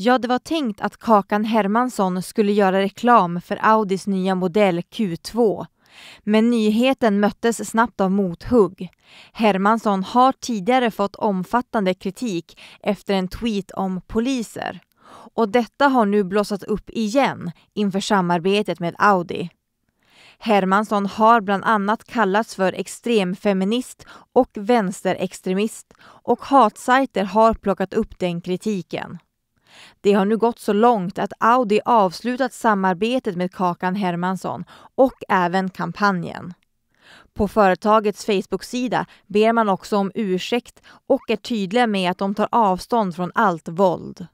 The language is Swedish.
Ja, det var tänkt att Kakan Hermansson skulle göra reklam för Audis nya modell Q2. Men nyheten möttes snabbt av mothugg. Hermansson har tidigare fått omfattande kritik efter en tweet om poliser. Och detta har nu blossat upp igen inför samarbetet med Audi. Hermansson har bland annat kallats för extremfeminist och vänsterextremist och hatsajter har plockat upp den kritiken. Det har nu gått så långt att Audi avslutat samarbetet med Kakan Hermansson och även kampanjen. På företagets Facebook-sida ber man också om ursäkt och är tydliga med att de tar avstånd från allt våld.